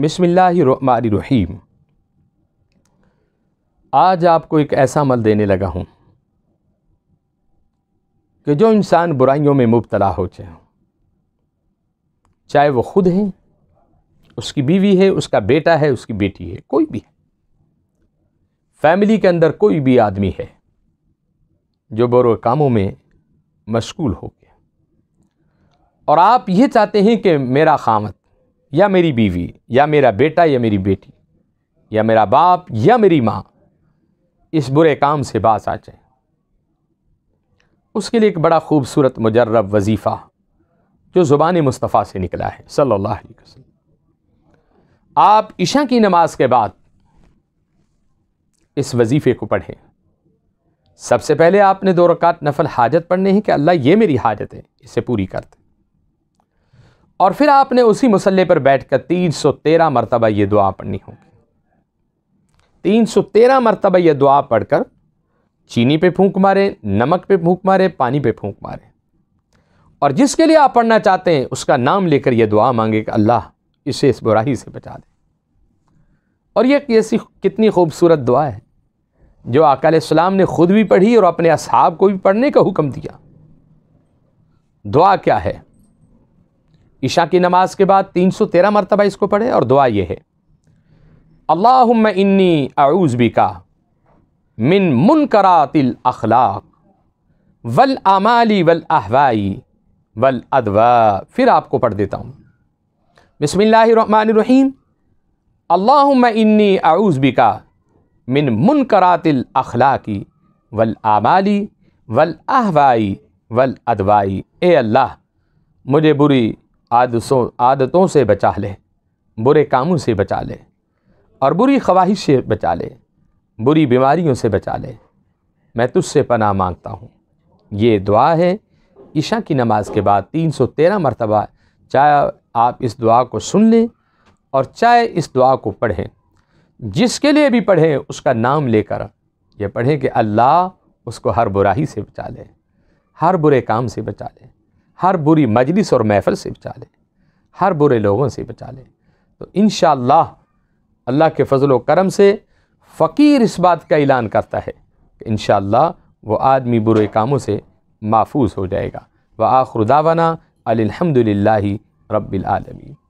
बसमीम आज आपको एक ऐसा अमल देने लगा हूँ कि जो इंसान बुराइयों में मुबतला हो जाए चाहे वो ख़ुद हैं उसकी बीवी है उसका बेटा है उसकी बेटी है कोई भी है फैमिली के अंदर कोई भी आदमी है जो बुरे कामों में मशगूल हो गया और आप ये चाहते हैं कि मेरा खामत या मेरी बीवी या मेरा बेटा या मेरी बेटी या मेरा बाप या मेरी माँ इस बुरे काम से बास आ जाए उसके लिए एक बड़ा खूबसूरत मुजर्रब वजीफ़ा जो ज़ुबान मुस्तफ़ा से निकला है सल्लल्लाहु अलैहि वसल्लम आप ईशा की नमाज के बाद इस वजीफ़े को पढ़ें सबसे पहले आपने दो रकात नफल हाजत पढ़ने हैं कि अल्लाह ये मेरी हाजत है इसे पूरी करते और फिर आपने उसी मसल्ले पर बैठ कर तीन सौ तेरह मरतबा ये दुआ पढ़नी होगी तीन सौ तेरह मरतबा यह दुआ पढ़कर चीनी पे फूंक मारें नमक पे फूंक मारे पानी पे फूंक मारें और जिसके लिए आप पढ़ना चाहते हैं उसका नाम लेकर यह दुआ मांगे कि अल्लाह इसे इस बुराही से बचा दे और यह ऐसी कितनी खूबसूरत दुआ है जो आकाम ने ख़ुद भी पढ़ी और अपने असहाब को भी पढ़ने का हुक्म दिया दुआ क्या है ईशा की नमाज के बाद तीन सौ तेरह मरतबा इसको पढ़े और दुआ ये है अल्लाह इन्नी आऊज़बी का मिन मुनकरातिल अखलाक वल आमाली वल अहवाई वल अदवा फिर आपको पढ़ देता हूँ बसमीम अल्लाह इन्नी आऊज़बी का मिन मुनकरातिल अखलाकी वल आमाली वल अहवाई वल अदवाई ए अल्लाह मुझे बुरी आदतों आदतों से बचा ले बुरे कामों से बचा ले और बुरी ख्वाहिश से बचा ले बुरी बीमारियों से बचा ले मैं तुझसे पनाह मांगता हूँ ये दुआ है ईशा की नमाज के बाद तीन सौ तेरह मरतबा चाहे आप इस दुआ को सुन लें और चाहे इस दुआ को पढ़ें जिसके लिए भी पढ़ें उसका नाम लेकर यह पढ़ें कि अल्लाह उसको हर बुराई से बचा ले हर बुरे काम से बचा ले हर बुरी मजलिस और महफल से बचा लें हर बुरे लोगों से बचा लें तो इन अल्लाह के फजल करम से फ़कीर इस बात का ऐलान करता है कि इन वो आदमी बुरे कामों से महफूज हो जाएगा व आखुरदावाना अलहमदिल्ला रबालमी